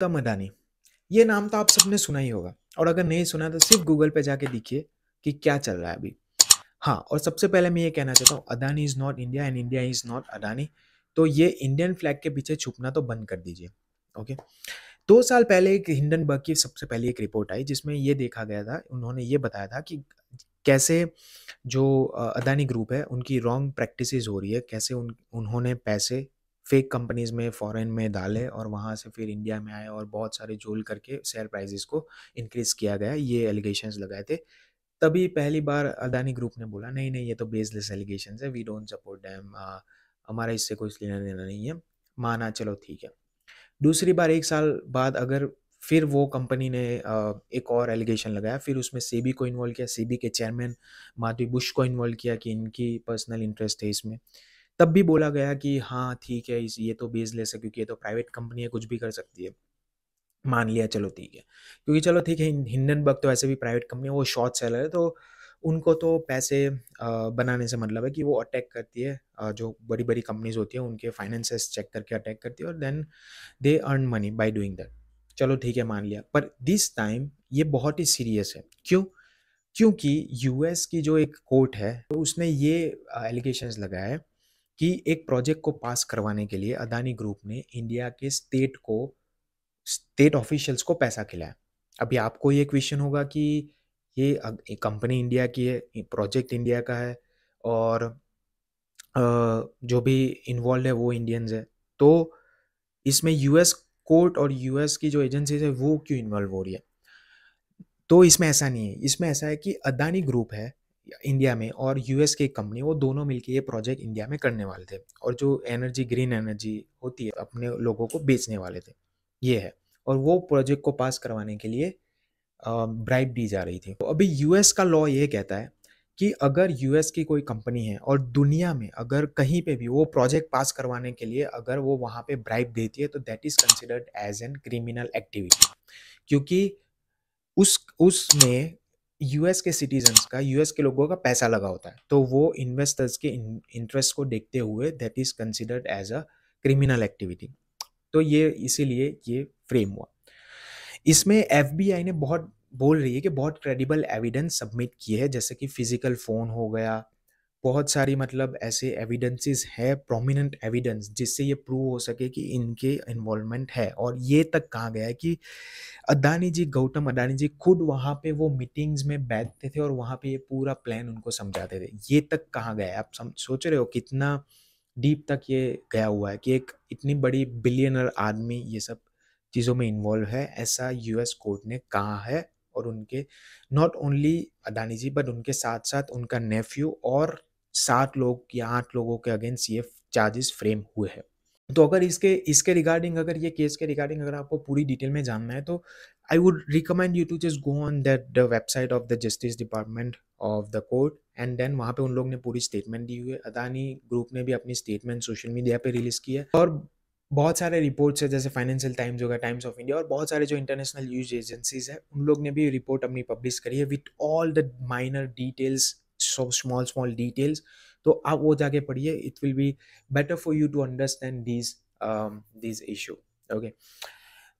उत्तम अडानी ये नाम तो आप सबने सुना ही होगा और अगर नहीं सुना तो सिर्फ गूगल पे जाके देखिए कि क्या चल रहा है अभी हाँ और सबसे पहले मैं ये कहना चाहता हूँ Adani is not India and India is not Adani तो ये इंडियन फ्लैग के पीछे छुपना तो बंद कर दीजिए ओके दो साल पहले एक हिंडनबर्ग की सबसे पहली एक रिपोर्ट आई जिसमें ये देखा गया था उन्होंने ये बताया था कि कैसे जो अदानी ग्रुप है उनकी रॉन्ग प्रैक्टिसेस हो रही है कैसे उन उन्होंने पैसे फेक कंपनीज में फॉरेन में डाले और वहाँ से फिर इंडिया में आए और बहुत सारे झोल करके शेयर प्राइजेस को इंक्रीज किया गया ये एलिगेशन लगाए थे तभी पहली बार अदानी ग्रुप ने बोला नहीं नहीं ये तो बेसलेस एलिगेशन है वी डोंट सपोर्ट डैम हमारा इससे कुछ लेना देना नहीं है माना चलो ठीक है दूसरी बार एक साल बाद अगर फिर वो कंपनी ने एक और एलिगेशन लगाया फिर उसमें सेबी को इन्वॉल्व किया सेबी के चेयरमैन माधवी बुश को इन्वॉल्व किया कि इनकी पर्सनल इंटरेस्ट है इसमें तब भी बोला गया कि हाँ ठीक है इस ये तो बेसलेस है क्योंकि ये तो प्राइवेट कंपनी है कुछ भी कर सकती है मान लिया चलो ठीक है क्योंकि चलो ठीक है हिंडन बग तो ऐसे भी प्राइवेट कंपनी है वो शॉर्ट सेलर है तो उनको तो पैसे बनाने से मतलब है कि वो अटैक करती है जो बड़ी बड़ी कंपनीज होती है उनके फाइनेंसेस चेक करके अटैक करती है और then they earn money by doing that चलो ठीक है मान लिया पर दिस टाइम ये बहुत ही सीरियस है क्यों क्योंकि यूएस की जो एक कोर्ट है तो उसने ये एलिगेशंस लगाया है कि एक प्रोजेक्ट को पास करवाने के लिए अदानी ग्रुप ने इंडिया के स्टेट को स्टेट ऑफिशियल्स को पैसा खिलाया अभी आपको ये क्वेश्चन होगा कि ये कंपनी इंडिया की है प्रोजेक्ट इंडिया का है और जो भी इन्वॉल्व है वो इंडियंस है तो इसमें यूएस कोर्ट और यूएस की जो एजेंसीज है वो क्यों इन्वॉल्व हो रही है तो इसमें ऐसा नहीं है इसमें ऐसा है कि अदानी ग्रुप है इंडिया में और यूएस की कंपनी वो दोनों मिलकर ये प्रोजेक्ट इंडिया में करने वाले थे और जो एनर्जी ग्रीन एनर्जी होती है अपने लोगों को बेचने वाले थे ये है और वो प्रोजेक्ट को पास करवाने के लिए ब्राइब दी जा रही थी तो अभी यूएस का लॉ ये कहता है कि अगर यूएस की कोई कंपनी है और दुनिया में अगर कहीं पे भी वो प्रोजेक्ट पास करवाने के लिए अगर वो वहाँ पे ब्राइब देती है तो that is considered as an criminal activity क्योंकि उस उसने यूएस के सिटीजन्स का यूएस के लोगों का पैसा लगा होता है तो वो इन्वेस्टर्स के इंटरेस्ट को देखते हुए that is considered as a criminal activity तो ये इसीलिए ये फ्रेम हुआ इसमें एफ ने बहुत बोल रही है कि बहुत क्रेडिबल एविडेंस सबमिट किए हैं जैसे कि फिजिकल फ़ोन हो गया बहुत सारी मतलब ऐसे एविडेंसेस है प्रोमिनेंट एविडेंस जिससे ये प्रूव हो सके कि इनके इन्वॉल्वमेंट है और ये तक कहा गया है कि अदानी जी गौतम अदानी जी खुद वहाँ पे वो मीटिंग्स में बैठते थे और वहाँ पे ये पूरा प्लान उनको समझाते थे ये तक कहा गया है आप सोच रहे हो कितना डीप तक ये गया हुआ है कि एक इतनी बड़ी बिलियनर आदमी ये सब चीज़ों में इन्वॉल्व है ऐसा यूएस कोर्ट ने कहा है और उनके not only Adani ji but उनके साथ साथ उनका नेफ्यू और सात लोग या आठ लोगों के अगेंस्ट ये चार्जेस फ्रेम हुए हैं तो अगर इसके इसके रिगार्डिंग अगर ये केस के रिगार्डिंग अगर आपको पूरी डिटेल में जानना है तो I would recommend you to just go on that the website of the justice department of the court and then वहाँ पे उन लोग ने पूरी स्टेटमेंट दी हुई है अदानी ग्रुप ने भी अपनी स्टेटमेंट सोशल मीडिया पर रिलीज की है और बहुत सारे रिपोर्ट्स है जैसे फाइनेंशियल टाइम्स हो गया टाइम्स ऑफ इंडिया और बहुत सारे जो इंटरनेशनल न्यूज एजेंसीज है उन लोग ने भी रिपोर्ट अपनी पब्लिश करी है with all the minor details of small small details तो आप वो जाके पढ़िए it will be better for you to understand these these issue okay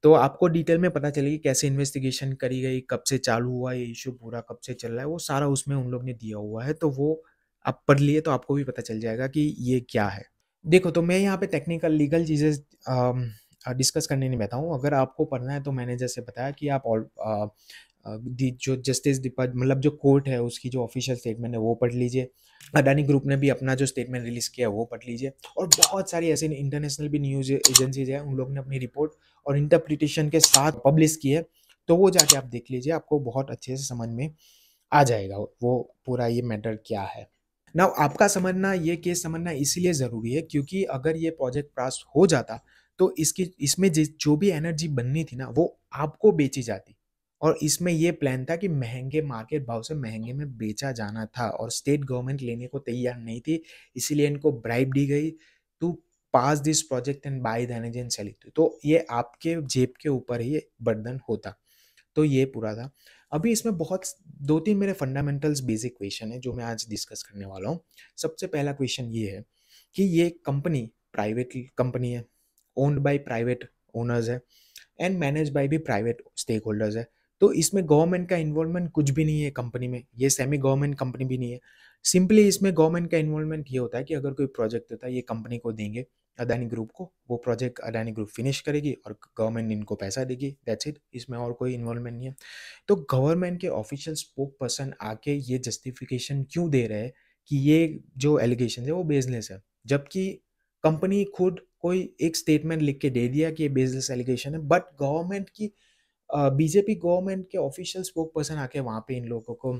तो आपको डिटेल में पता चलेगी कैसे इन्वेस्टिगेशन करी गई कब से चालू हुआ ये इशू पूरा कब से चल रहा है वो सारा उसमें उन लोग ने दिया हुआ है तो वो आप पढ़ लिए तो आपको भी पता चल जाएगा कि ये क्या है देखो तो मैं यहाँ पे टेक्निकल लीगल चीज़ें डिस्कस करने नहीं बैठा हूँ अगर आपको पढ़ना है तो मैंने जैसे बताया कि आप ऑल जो जस्टिस डिपार्ट मतलब जो कोर्ट है उसकी जो ऑफिशियल स्टेटमेंट है वो पढ़ लीजिए अडानी ग्रुप ने भी अपना जो स्टेटमेंट रिलीज़ किया है वो पढ़ लीजिए और बहुत सारी ऐसी इंटरनेशनल भी न्यूज़ एजेंसीज हैं उन लोग ने अपनी रिपोर्ट और इंटरप्रिटेशन के साथ पब्लिश की है तो वो जाके आप देख लीजिए आपको बहुत अच्छे से समझ में आ जाएगा वो पूरा ये मैटर क्या है ना आपका समझना ये केस समझना इसीलिए ज़रूरी है क्योंकि अगर ये प्रोजेक्ट पास हो जाता तो इसकी इसमें जो भी एनर्जी बननी थी ना वो आपको बेची जाती और इसमें ये प्लान था कि महंगे मार्केट भाव से महंगे में बेचा जाना था और स्टेट गवर्नमेंट लेने को तैयार नहीं थी इसीलिए इनको ब्राइब दी गई टू तो pass this project and by the energy and sell तो ये आपके जेब के ऊपर ही बर्डन होता तो ये पूरा था अभी इसमें बहुत दो तीन मेरे फंडामेंटल्स बेसिक क्वेश्चन है जो मैं आज डिस्कस करने वाला हूँ सबसे पहला क्वेश्चन ये है कि ये कंपनी प्राइवेट कंपनी है ओन्ड बाई प्राइवेट ओनर्स है एंड मैनेज बाई भी प्राइवेट स्टेक होल्डर्स है तो इसमें गवर्नमेंट का इन्वॉल्वमेंट कुछ भी नहीं है कंपनी में ये सेमी गवर्नमेंट कंपनी भी नहीं है सिंपली इसमें गवर्नमेंट का इन्वॉल्वमेंट ये होता है कि अगर कोई प्रोजेक्ट होता है ये कंपनी को देंगे अदानी ग्रुप को वो प्रोजेक्ट अदानी ग्रुप फिनिश करेगी और गवर्नमेंट इनको पैसा देगी दैट्स इट इसमें और कोई इन्वॉल्वमेंट नहीं है तो गवर्नमेंट के ऑफिशियल स्पोक पर्सन आके ये जस्टिफिकेशन क्यों दे रहे हैं कि ये जो एलिगेशन है वो बेजनेस है जबकि कंपनी खुद कोई एक स्टेटमेंट लिख के दे दिया कि ये बेजनेस एलिगेशन है बट गवर्नमेंट की बीजेपी गवर्नमेंट के ऑफिशियल स्पोक पर्सन आके वहाँ पे इन लोगों को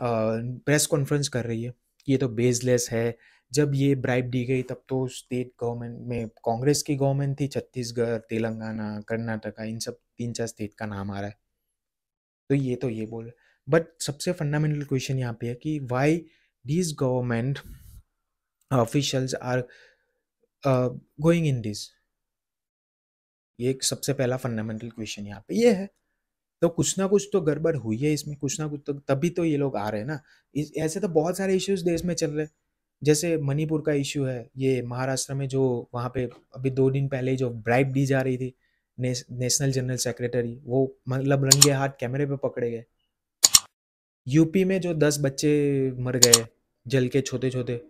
प्रेस कॉन्फ्रेंस कर रही है ये तो बेसलेस है जब ये ब्राइब दी गई तब तो स्टेट गवर्नमेंट में कांग्रेस की गवर्नमेंट थी छत्तीसगढ़ तेलंगाना कर्नाटका इन सब तीन चार स्टेट का नाम आ रहा है तो ये तो ये बोल बट सबसे फंडामेंटल क्वेश्चन यहाँ पे है कि why this government officials are going in this ये एक सबसे पहला फंडामेंटल क्वेश्चन यहाँ पे ये है तो कुछ ना कुछ तो गड़बड़ हुई है इसमें कुछ ना कुछ तो तभी तो ये लोग आ रहे हैं ना इस ऐसे तो बहुत सारे इश्यूज देश में चल रहे जैसे मणिपुर का इश्यू है ये महाराष्ट्र में जो वहाँ पे अभी दो दिन पहले जो ब्राइब दी जा रही थी ने, नेशनल जनरल सेक्रेटरी वो मतलब रंगे हाथ कैमरे पे पकड़े गए यूपी में जो दस बच्चे मर गए जल के छोटे छोटे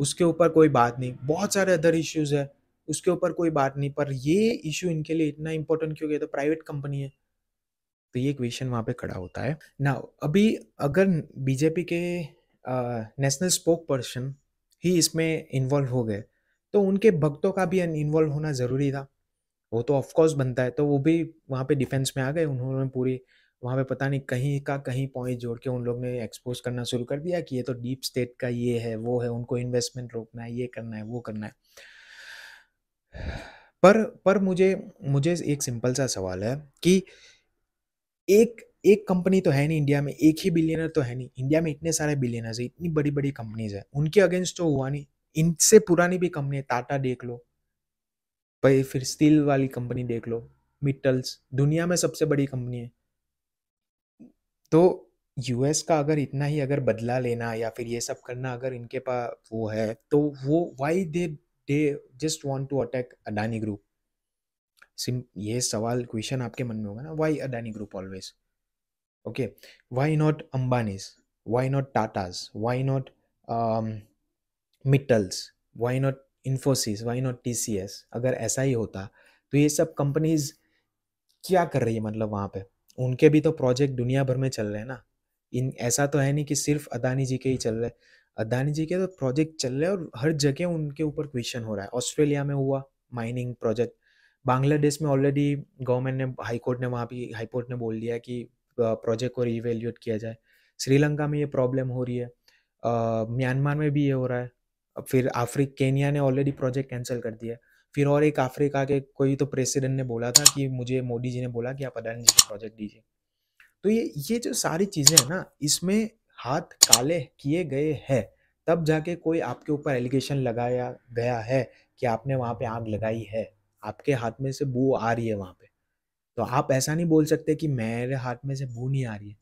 उसके ऊपर कोई बात नहीं बहुत सारे अदर इश्यूज है उसके ऊपर कोई बात नहीं पर ये इशू इनके लिए इतना इंपॉर्टेंट क्यों गया तो प्राइवेट कंपनी है तो ये क्वेश्चन वहाँ पे खड़ा होता है ना अभी अगर बीजेपी के नेशनल स्पोक पर्सन ही इसमें इन्वॉल्व हो गए तो उनके भक्तों का भी इन्वॉल्व होना ज़रूरी था वो तो ऑफकोर्स बनता है तो वो भी वहाँ पे डिफेंस में आ गए उन्होंने पूरी वहाँ पे पता नहीं कहीं का कहीं पॉइंट जोड़ के उन लोग ने एक्सपोज करना शुरू कर दिया कि ये तो डीप स्टेट का ये है वो है उनको इन्वेस्टमेंट रोकना है ये करना है वो करना है पर पर मुझे मुझे एक सिंपल सा सवाल है कि एक एक कंपनी तो है नहीं इंडिया में एक ही बिलियनर तो है नहीं इंडिया में इतने सारे बिलियनर्स हैं इतनी बड़ी बड़ी कंपनीज हैं उनके अगेंस्ट तो हुआ नहीं इनसे पुरानी भी कंपनी है टाटा देख लो भाई फिर स्टील वाली कंपनी देख लो मिटल्स दुनिया में सबसे बड़ी कंपनी है तो यूएस का अगर इतना ही अगर बदला लेना या फिर ये सब करना अगर इनके पास वो है तो वो why they they just want to attack Adani group सिम ये सवाल क्वेश्चन आपके मन में होगा ना why Adani group always okay why not Ambanis why not Tatas why not Mittals why not Infosys why not T C S अगर ऐसा ही होता तो ये सब कंपनीज क्या कर रही है मतलब वहाँ पे उनके भी तो प्रोजेक्ट दुनिया भर में चल रहे हैं ना इन ऐसा तो है नहीं कि सिर्फ अदानी जी के ही चल रहे हैं अदानी जी के तो प्रोजेक्ट चल रहे हैं और हर जगह उनके ऊपर क्वेश्चन हो रहा है ऑस्ट्रेलिया में हुआ माइनिंग प्रोजेक्ट बांग्लादेश में ऑलरेडी गवर्नमेंट ने हाईकोर्ट ने वहाँ भी हाईकोर्ट ने बोल दिया कि प्रोजेक्ट को रिवेल्यूट किया जाए श्रीलंका में ये प्रॉब्लम हो रही है म्यांमार में भी ये हो रहा है फिर अफ्रीक केनिया ने ऑलरेडी प्रोजेक्ट कैंसिल कर दिया फिर और एक अफ्रीका के कोई तो प्रेसिडेंट ने बोला था कि मुझे मोदी जी ने बोला कि आप अडानी जी को प्रोजेक्ट दीजिए तो ये ये जो सारी चीज़ें हैं ना इसमें हाथ काले किए गए हैं तब जाके कोई आपके ऊपर एलिगेशन लगाया गया है कि आपने वहाँ पे आग लगाई है आपके हाथ में से बू आ रही है वहाँ पे तो आप ऐसा नहीं बोल सकते कि मेरे हाथ में से बू नहीं आ रही है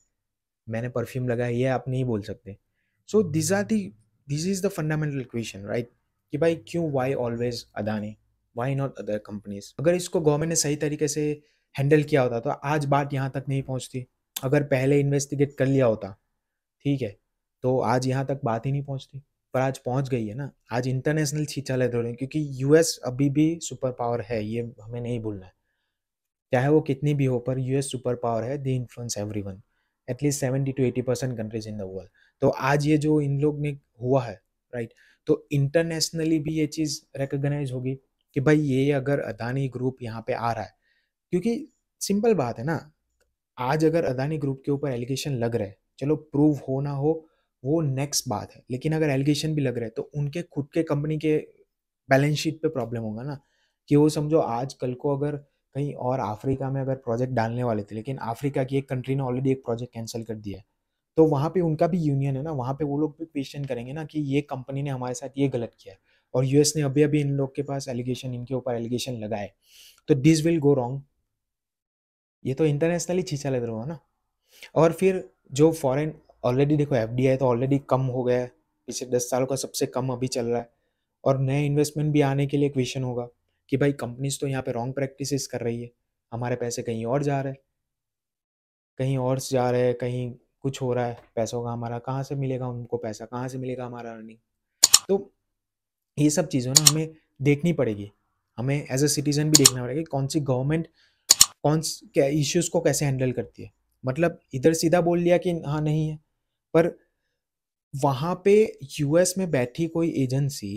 मैंने परफ्यूम लगाया ये आप नहीं बोल सकते so these are the this is the fundamental question right कि भाई क्यों why always Adani why not other companies अगर इसको गवर्नमेंट ने सही तरीके से हैंडल किया होता तो आज बात यहाँ तक नहीं पहुँचती अगर पहले इन्वेस्टिगेट कर लिया होता ठीक है तो आज यहाँ तक बात ही नहीं पहुँचती पर आज पहुँच गई है ना आज इंटरनेशनल छींचा ले रहे क्योंकि यूएस अभी भी सुपर पावर है ये हमें नहीं भूलना है चाहे वो कितनी भी हो पर यूएस सुपर पावर है they influence every one at least seventy two eighty percent countries in the world तो आज ये जो इन लोग ने हुआ है राइट तो इंटरनेशनली भी ये चीज़ रिकोगनाइज होगी कि भाई ये अगर अदानी ग्रुप यहाँ पे आ रहा है क्योंकि सिंपल बात है ना आज अगर अदानी ग्रुप के ऊपर एलिगेशन लग रहे हैं चलो प्रूव हो ना हो वो नेक्स्ट बात है लेकिन अगर एलिगेशन भी लग रहे हैं तो उनके खुद के कंपनी के बैलेंस शीट पे प्रॉब्लम होगा ना कि वो समझो आज कल को अगर कहीं और अफ्रीका में अगर प्रोजेक्ट डालने वाले थे लेकिन अफ्रीका की एक कंट्री ने ऑलरेडी एक प्रोजेक्ट कैंसिल कर दिया है तो वहाँ पे उनका भी यूनियन है ना वहाँ पे वो लोग भी क्वेश्चन करेंगे ना कि ये कंपनी ने हमारे साथ ये गलत किया है और यूएस ने अभी अभी इन लोग के पास एलिगेशन इनके ऊपर एलिगेशन लगाए तो दिस विल गो रॉन्ग ये तो इंटरनेशनली छीछा लग रहा है ना और फिर जो फॉरेन ऑलरेडी देखो एफ तो ऑलरेडी कम हो गया है पिछले दस सालों का सबसे कम अभी चल रहा है और नए इन्वेस्टमेंट भी आने के लिए क्वेश्चन होगा कि भाई कंपनीज तो यहाँ पे रॉन्ग प्रैक्टिस कर रही है हमारे पैसे कहीं और जा रहे हैं कहीं और जा रहे हैं कहीं कुछ हो रहा है पैसों का हमारा कहाँ से मिलेगा उनको पैसा कहाँ से मिलेगा हमारा अर्निंग तो ये सब चीज़ों ना हमें देखनी पड़ेगी हमें एज अ सिटीज़न भी देखना पड़ेगा कि कौन सी गवर्नमेंट कौन क्या इश्यूज़ को कैसे हैंडल करती है मतलब इधर सीधा बोल लिया कि हाँ नहीं है पर वहाँ पे यूएस में बैठी कोई एजेंसी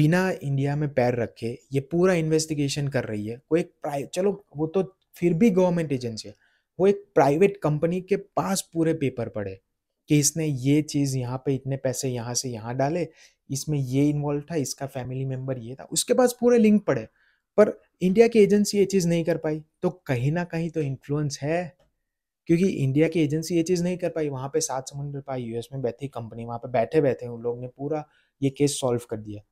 बिना इंडिया में पैर रखे ये पूरा इन्वेस्टिगेशन कर रही है कोई एक प्राइव चलो वो तो फिर भी गवर्नमेंट एजेंसी है वो एक प्राइवेट कंपनी के पास पूरे पेपर पड़े कि इसने ये चीज़ यहाँ पे इतने पैसे यहाँ से यहाँ डाले इसमें ये इन्वॉल्व था इसका फैमिली मेम्बर ये था उसके पास पूरे लिंक पड़े पर इंडिया की एजेंसी ये चीज़ नहीं कर पाई तो कहीं ना कहीं तो इन्फ्लुएंस है क्योंकि इंडिया की एजेंसी ये चीज़ नहीं कर पाई वहाँ पे सात समुद्र पाई यूएस में बैठी कंपनी वहाँ पे बैठे बैठे उन लोग ने पूरा ये केस सॉल्व कर दिया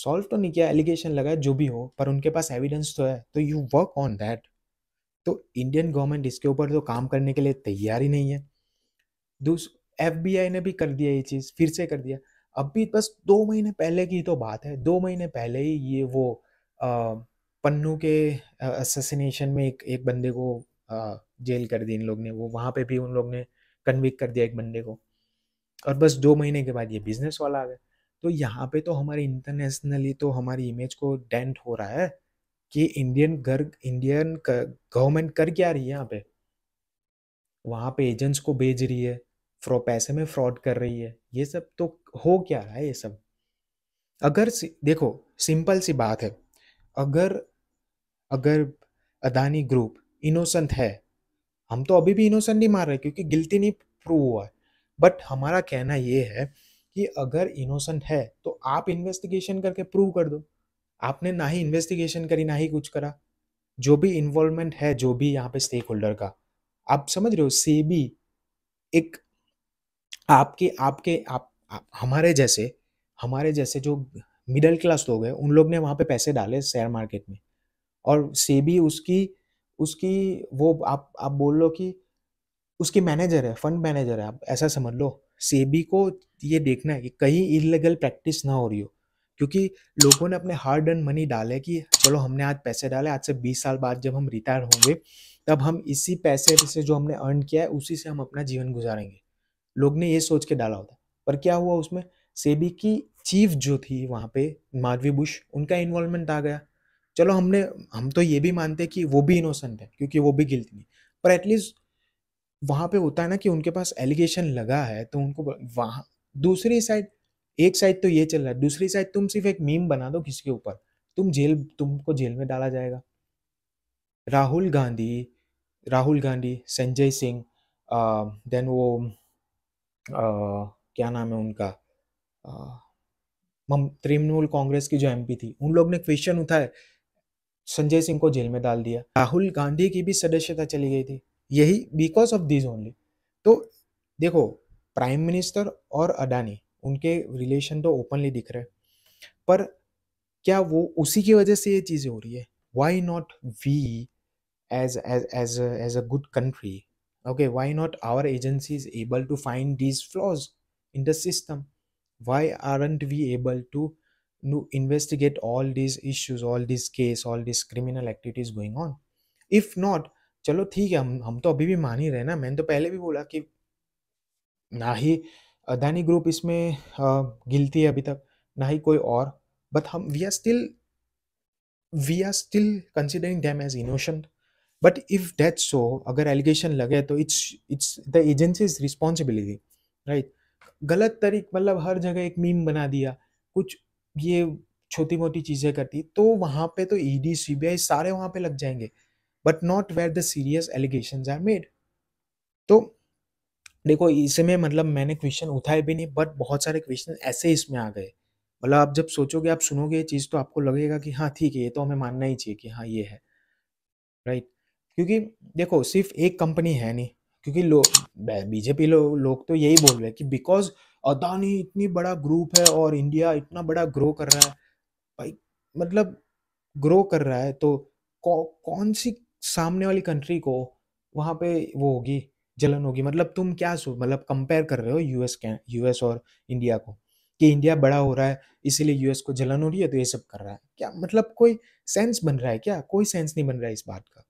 सॉल्व तो नहीं किया एलिगेशन लगा जो भी हो पर उनके पास एविडेंस तो है तो यू वर्क ऑन दैट तो इंडियन गवर्नमेंट इसके ऊपर तो काम करने के लिए तैयार ही नहीं है दूस एफ ने भी कर दिया ये चीज़ फिर से कर दिया अब भी बस दो महीने पहले की तो बात है दो महीने पहले ही ये वो आ, पन्नू के असेसिनेशन में एक एक बंदे को जेल कर दी इन लोग ने वो वहाँ पे भी उन लोग ने कन्विक कर दिया एक बंदे को और बस दो महीने के बाद ये बिजनेस वाला आ गया तो यहाँ पे तो हमारी इंटरनेशनली तो हमारी इमेज को डेंट हो रहा है कि इंडियन घर इंडियन गवर्नमेंट कर क्या रही है यहाँ पे वहाँ पे एजेंट्स को भेज रही है फ्रो पैसे में फ्रॉड कर रही है ये सब तो हो क्या रहा है ये सब अगर देखो सिंपल सी बात है अगर अगर अदानी ग्रुप इनोसेंट है हम तो अभी भी इनोसेंट नहीं मार रहे क्योंकि गिल्ती नहीं प्रूव हुआ है बट हमारा कहना ये है कि अगर इनोसेंट है तो आप इन्वेस्टिगेशन करके प्रूव कर दो आपने ना ही इन्वेस्टिगेशन करी ना ही कुछ करा जो भी इन्वॉल्वमेंट है जो भी यहाँ पे स्टेक होल्डर का आप समझ रहे हो सेबी एक आपके आपके आप, आप हमारे जैसे हमारे जैसे जो मिडिल क्लास लोग हैं उन लोग ने वहाँ पे पैसे डाले शेयर मार्केट में और सेबी उसकी उसकी वो आप आप बोल लो कि उसकी मैनेजर है फंड मैनेजर है आप ऐसा समझ लो सेबी को ये देखना है कि कहीं इलीगल प्रैक्टिस ना हो रही हो क्योंकि लोगों ने अपने हार्ड अर्न मनी डाले कि चलो हमने आज पैसे डाले आज से 20 साल बाद जब हम रिटायर होंगे तब हम इसी पैसे से जो हमने अर्न किया है उसी से हम अपना जीवन गुजारेंगे लोग ने ये सोच के डाला होता पर क्या हुआ उसमें सेबी की चीफ जो थी वहाँ पे माधवी बुश उनका इन्वॉल्वमेंट आ गया चलो हमने हम तो ये भी मानते हैं कि वो भी इनोसेंट है क्योंकि वो भी गिल्ती नहीं पर एटलीस्ट वहाँ पे होता है ना कि उनके पास एलिगेशन लगा है तो उनको वहाँ दूसरी साइड एक साइड तो ये चल रहा है दूसरी साइड तुम सिर्फ एक मीम बना दो किसी के ऊपर तुम जेल तुमको जेल में डाला जाएगा राहुल गांधी राहुल गांधी संजय सिंह देन वो आ, क्या नाम है उनका तृणमूल कांग्रेस की जो एमपी थी उन लोग ने क्वेश्चन उठाया संजय सिंह को जेल में डाल दिया राहुल गांधी की भी सदस्यता चली गई थी यही बिकॉज ऑफ दिस ओनली तो देखो प्राइम मिनिस्टर और अडानी उनके रिलेशन तो ओपनली दिख रहे पर क्या वो उसी की वजह से ये चीज़ें हो रही है why not we as as as as a good country okay why not our agency able to to find these in in the system why aren't we able to to investigate all these issues all these case all these criminal activities going on if not चलो ठीक है हम हम तो अभी भी मान ही रहे ना मैंने तो पहले भी बोला कि ना ही अदानी ग्रुप इसमें गिलती है अभी तक ना ही कोई और बट हम we are still we are still considering them as innocent but if that so अगर एलिगेशन लगे तो it's it's the agency is responsibility right गलत तरीक मतलब हर जगह एक मीम बना दिया कुछ ये छोटी मोटी चीज़ें करती तो वहाँ पे तो ईडी e सीबीआई सारे वहाँ पे लग जाएंगे but not where the serious allegation are made तो देखो इसमें मतलब मैंने क्वेश्चन उठाए भी नहीं बट बहुत सारे क्वेश्चन ऐसे इसमें आ गए मतलब आप जब सोचोगे आप सुनोगे ये चीज़ तो आपको लगेगा कि हाँ ठीक है ये तो हमें मानना ही चाहिए कि हाँ ये है राइट right? क्योंकि देखो सिर्फ एक कंपनी है नहीं क्योंकि लोग बीजेपी लो, लोग तो यही बोल रहे हैं कि बिकॉज अदानी इतनी बड़ा ग्रुप है और इंडिया इतना बड़ा ग्रो कर रहा है भाई मतलब ग्रो कर रहा है तो कौ, कौन सी सामने वाली कंट्री को वहाँ पे वो होगी जलन होगी मतलब तुम क्या मतलब कंपेयर कर रहे हो यूएस के यूएस और इंडिया को कि इंडिया बड़ा हो रहा है इसीलिए यूएस को जलन हो रही है तो ये सब कर रहा है क्या मतलब कोई सेंस बन रहा है क्या कोई सेंस नहीं बन रहा है इस बात का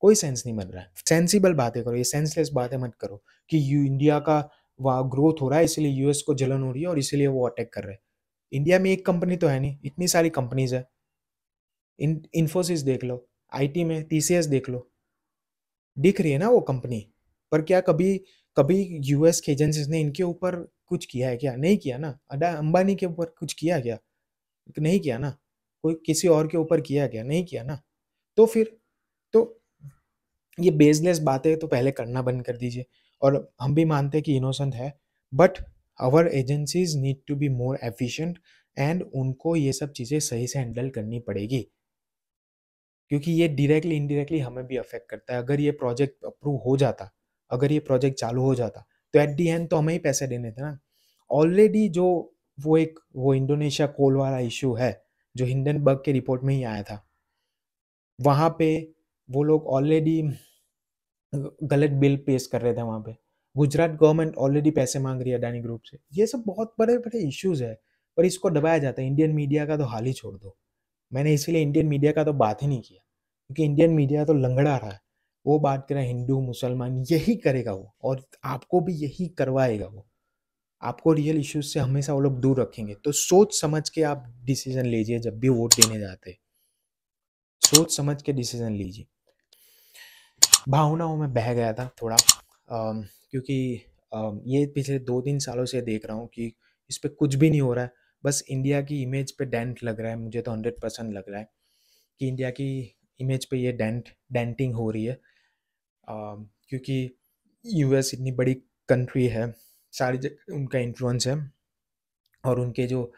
कोई सेंस नहीं बन रहा है सेंसिबल बातें करो ये सेंसलेस बातें मत करो कि यू इंडिया का वहाँ ग्रोथ हो रहा है इसीलिए यूएस को जलन हो रही है और इसीलिए वो अटैक कर रहे हैं इंडिया में एक कंपनी तो है नहीं इतनी सारी कंपनीज है इन इन्फोसिस देख लो आईटी में टीसीएस देख लो दिख रही है ना वो कंपनी पर क्या कभी कभी यूएस के एजेंसीज ने इनके ऊपर कुछ किया है क्या नहीं किया ना अडा अंबानी के ऊपर कुछ किया क्या नहीं किया ना कोई किसी और के ऊपर किया गया नहीं किया ना तो फिर तो ये बेसलेस बातें तो पहले करना बंद कर दीजिए और हम भी मानते हैं कि इनोसेंट है but our agencies need to be more efficient and उनको ये सब चीज़ें सही से हैंडल करनी पड़ेगी क्योंकि ये डायरेक्टली इनडायरेक्टली हमें भी अफेक्ट करता है अगर ये प्रोजेक्ट अप्रूव हो जाता अगर ये प्रोजेक्ट चालू हो जाता तो एट दी एंड तो हमें ही पैसे देने थे ना ऑलरेडी जो वो एक वो इंडोनेशिया कोल वाला इशू है जो हिंडनबर्ग के रिपोर्ट में ही आया था वहाँ पे वो लोग ऑलरेडी गलत बिल पेश कर रहे थे वहाँ पे गुजरात गवर्नमेंट ऑलरेडी पैसे मांग रही है अडानी ग्रुप से ये सब बहुत बड़े बड़े इश्यूज है पर इसको दबाया जाता है इंडियन मीडिया का तो हाल ही छोड़ दो मैंने इसीलिए इंडियन मीडिया का तो बात ही नहीं किया क्योंकि इंडियन मीडिया तो लंगड़ा रहा है वो बात है हिंदू मुसलमान यही करेगा वो और आपको भी यही करवाएगा वो आपको रियल इश्यूज से हमेशा वो लोग दूर रखेंगे तो सोच समझ के आप डिसीजन लीजिए जब भी वोट देने जाते सोच समझ के डिसीजन लीजिए भावनाओं में बह गया था थोड़ा आ, क्योंकि आ, ये पिछले दो तीन सालों से देख रहा हूँ कि इस पर कुछ भी नहीं हो रहा है बस इंडिया की इमेज पे डेंट लग रहा है मुझे तो हंड्रेड परसेंट लग रहा है कि इंडिया की इमेज पे ये डेंट डेंटिंग हो रही है आ, क्योंकि यूएस इतनी बड़ी कंट्री है सारी जगह उनका इन्फ्लुएंस है और उनके जो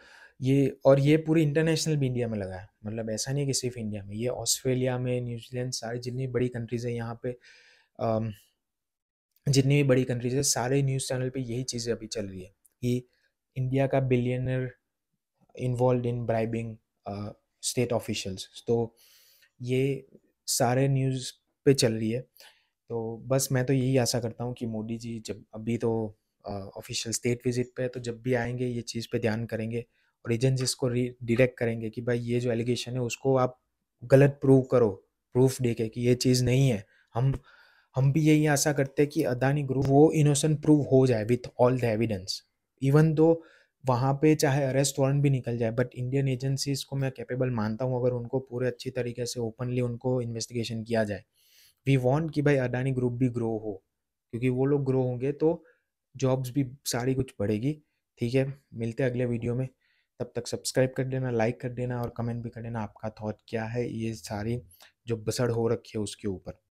ये और ये पूरी इंटरनेशनल भी इंडिया में लगा है मतलब ऐसा नहीं है कि सिर्फ इंडिया में ये ऑस्ट्रेलिया में न्यूजीलैंड सारी जितनी बड़ी कंट्रीज़ है यहाँ पे जितनी भी बड़ी कंट्रीज है सारे न्यूज़ चैनल पे यही चीज़ें अभी चल रही है कि इंडिया का billionaire involve in bribing state officials तो ये सारे न्यूज़ पे चल रही है तो बस मैं तो यही आशा करता हूँ कि मोदी जी जब अभी तो ऑफिशियल स्टेट विजिट पे है तो जब भी आएंगे ये चीज़ पे ध्यान करेंगे और एजेंट्स इसको डिरेक्ट करेंगे कि भाई ये जो एलिगेशन है उसको आप गलत प्रूव करो प्रूफ दे के कि ये चीज़ नहीं है हम हम भी यही आशा करते हैं कि अदानी ग्रुप वो इनोसेंट प्रूव हो जाए with all the evidence even though वहाँ पे चाहे अरेस्ट वारंट भी निकल जाए बट इंडियन एजेंसीज को मैं कैपेबल मानता हूँ अगर उनको पूरे अच्छी तरीके से ओपनली उनको इन्वेस्टिगेशन किया जाए वी वॉन्ट कि भाई अडानी ग्रुप भी ग्रो हो क्योंकि वो लोग ग्रो होंगे तो जॉब्स भी सारी कुछ बढ़ेगी ठीक है मिलते हैं अगले वीडियो में तब तक सब्सक्राइब कर देना लाइक कर देना और कमेंट भी कर देना आपका थॉट क्या है ये सारी जो बसड़ हो रखी है उसके ऊपर